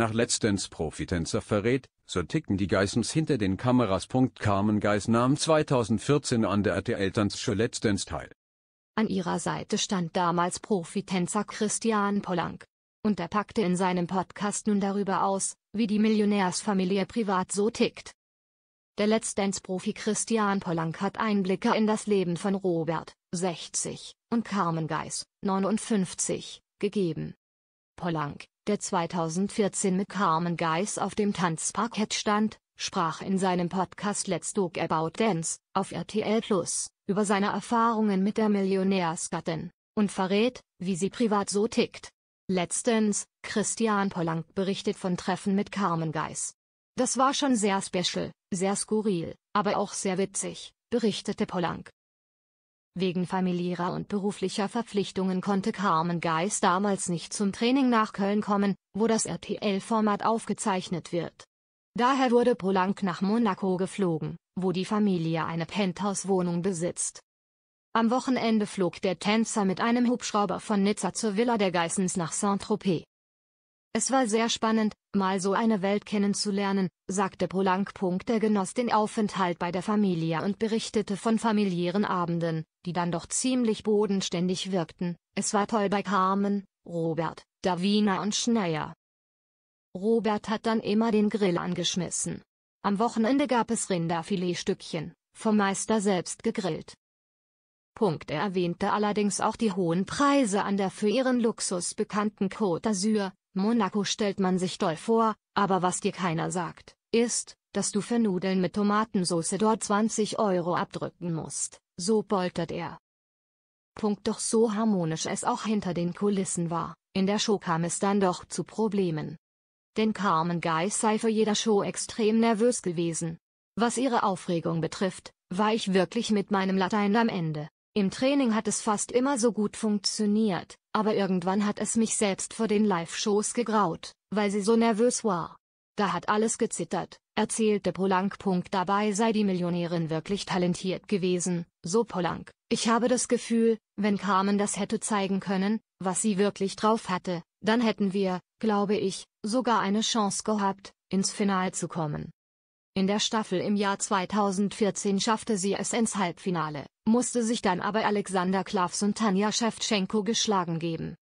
nach letztens Profitänzer verrät, so ticken die Geissens hinter den Kameras. Carmen Geiss nahm 2014 an der RTL-Tanzshow Letztens teil. An ihrer Seite stand damals Profitänzer Christian Polank. Und er packte in seinem Podcast nun darüber aus, wie die Millionärsfamilie privat so tickt. Der Letztens-Profi Christian Polank hat Einblicke in das Leben von Robert, 60, und Carmen Geiss, 59, gegeben. Polank, der 2014 mit Carmen Geis auf dem Tanzparkett stand, sprach in seinem Podcast Let's Talk About Dance auf RTL Plus über seine Erfahrungen mit der Millionärsgattin und verrät, wie sie privat so tickt. Letztens, Christian Polank berichtet von Treffen mit Carmen Geis. Das war schon sehr special, sehr skurril, aber auch sehr witzig, berichtete Polank. Wegen familiärer und beruflicher Verpflichtungen konnte Carmen Geis damals nicht zum Training nach Köln kommen, wo das RTL-Format aufgezeichnet wird. Daher wurde Polank nach Monaco geflogen, wo die Familie eine Penthouse-Wohnung besitzt. Am Wochenende flog der Tänzer mit einem Hubschrauber von Nizza zur Villa der Geissens nach Saint-Tropez. Es war sehr spannend, mal so eine Welt kennenzulernen, sagte Polank. Er genoss den Aufenthalt bei der Familie und berichtete von familiären Abenden, die dann doch ziemlich bodenständig wirkten. Es war toll bei Carmen, Robert, Davina und Schneier. Robert hat dann immer den Grill angeschmissen. Am Wochenende gab es Rinderfiletstückchen, vom Meister selbst gegrillt. Punkt. Er erwähnte allerdings auch die hohen Preise an der für ihren Luxus bekannten Côte d'Azur. Monaco stellt man sich doll vor, aber was dir keiner sagt, ist, dass du für Nudeln mit Tomatensauce dort 20 Euro abdrücken musst, so poltert er. Punkt. Doch so harmonisch es auch hinter den Kulissen war, in der Show kam es dann doch zu Problemen. Denn Carmen Geis sei für jeder Show extrem nervös gewesen. Was ihre Aufregung betrifft, war ich wirklich mit meinem Latein am Ende. Im Training hat es fast immer so gut funktioniert, aber irgendwann hat es mich selbst vor den Live-Shows gegraut, weil sie so nervös war. Da hat alles gezittert, erzählte Polank. Dabei sei die Millionärin wirklich talentiert gewesen, so Polank. Ich habe das Gefühl, wenn Carmen das hätte zeigen können, was sie wirklich drauf hatte, dann hätten wir, glaube ich, sogar eine Chance gehabt, ins Final zu kommen. In der Staffel im Jahr 2014 schaffte sie es ins Halbfinale, musste sich dann aber Alexander Klavs und Tanja Schewtschenko geschlagen geben.